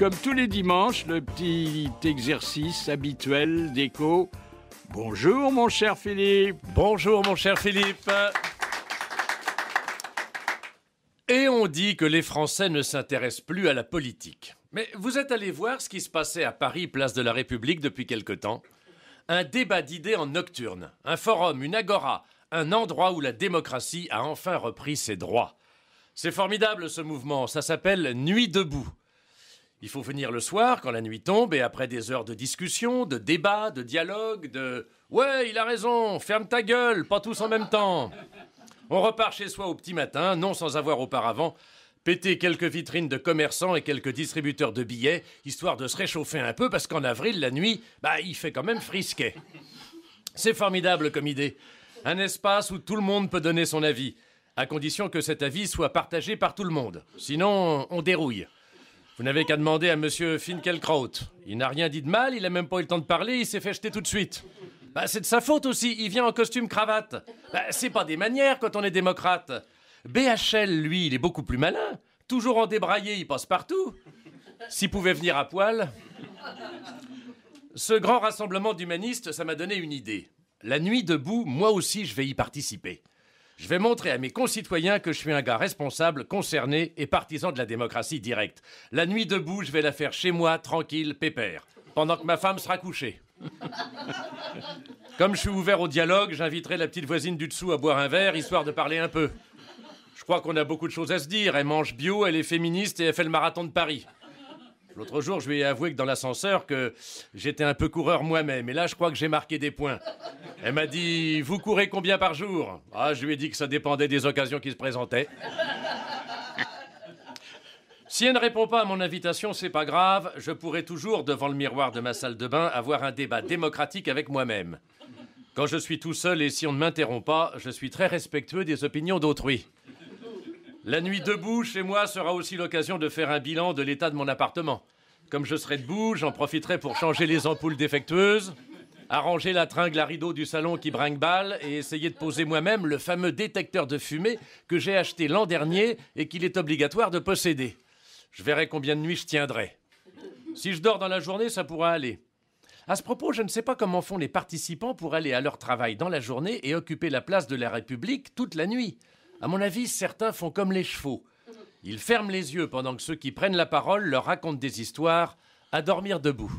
Comme tous les dimanches, le petit exercice habituel d'écho. Bonjour mon cher Philippe. Bonjour mon cher Philippe. Et on dit que les Français ne s'intéressent plus à la politique. Mais vous êtes allé voir ce qui se passait à Paris, place de la République, depuis quelque temps Un débat d'idées en nocturne, un forum, une agora, un endroit où la démocratie a enfin repris ses droits. C'est formidable ce mouvement, ça s'appelle Nuit debout. Il faut venir le soir, quand la nuit tombe, et après des heures de discussion, de débat, de dialogue, de ⁇ Ouais, il a raison, ferme ta gueule, pas tous en même temps ⁇ On repart chez soi au petit matin, non sans avoir auparavant pété quelques vitrines de commerçants et quelques distributeurs de billets, histoire de se réchauffer un peu, parce qu'en avril, la nuit, bah, il fait quand même frisquet. C'est formidable comme idée. Un espace où tout le monde peut donner son avis, à condition que cet avis soit partagé par tout le monde. Sinon, on dérouille. Vous n'avez qu'à demander à monsieur Finkelkraut. Il n'a rien dit de mal, il n'a même pas eu le temps de parler, il s'est fait jeter tout de suite. Bah, c'est de sa faute aussi, il vient en costume cravate. Bah, c'est pas des manières quand on est démocrate. BHL, lui, il est beaucoup plus malin. Toujours en débraillé, il passe partout. S'il pouvait venir à poil. Ce grand rassemblement d'humanistes, ça m'a donné une idée. La nuit debout, moi aussi, je vais y participer. Je vais montrer à mes concitoyens que je suis un gars responsable, concerné et partisan de la démocratie directe. La nuit debout, je vais la faire chez moi, tranquille, pépère, pendant que ma femme sera couchée. Comme je suis ouvert au dialogue, j'inviterai la petite voisine du dessous à boire un verre, histoire de parler un peu. Je crois qu'on a beaucoup de choses à se dire. Elle mange bio, elle est féministe et elle fait le marathon de Paris. L'autre jour, je lui ai avoué que dans l'ascenseur, que j'étais un peu coureur moi-même. Et là, je crois que j'ai marqué des points. Elle m'a dit Vous courez combien par jour Ah, je lui ai dit que ça dépendait des occasions qui se présentaient. Si elle ne répond pas à mon invitation, c'est pas grave, je pourrai toujours, devant le miroir de ma salle de bain, avoir un débat démocratique avec moi-même. Quand je suis tout seul et si on ne m'interrompt pas, je suis très respectueux des opinions d'autrui. La nuit debout chez moi sera aussi l'occasion de faire un bilan de l'état de mon appartement. Comme je serai debout, j'en profiterai pour changer les ampoules défectueuses, arranger la tringle à rideau du salon qui brinque balle et essayer de poser moi-même le fameux détecteur de fumée que j'ai acheté l'an dernier et qu'il est obligatoire de posséder. Je verrai combien de nuits je tiendrai. Si je dors dans la journée, ça pourra aller. À ce propos, je ne sais pas comment font les participants pour aller à leur travail dans la journée et occuper la place de la République toute la nuit. À mon avis, certains font comme les chevaux. Ils ferment les yeux pendant que ceux qui prennent la parole leur racontent des histoires à dormir debout.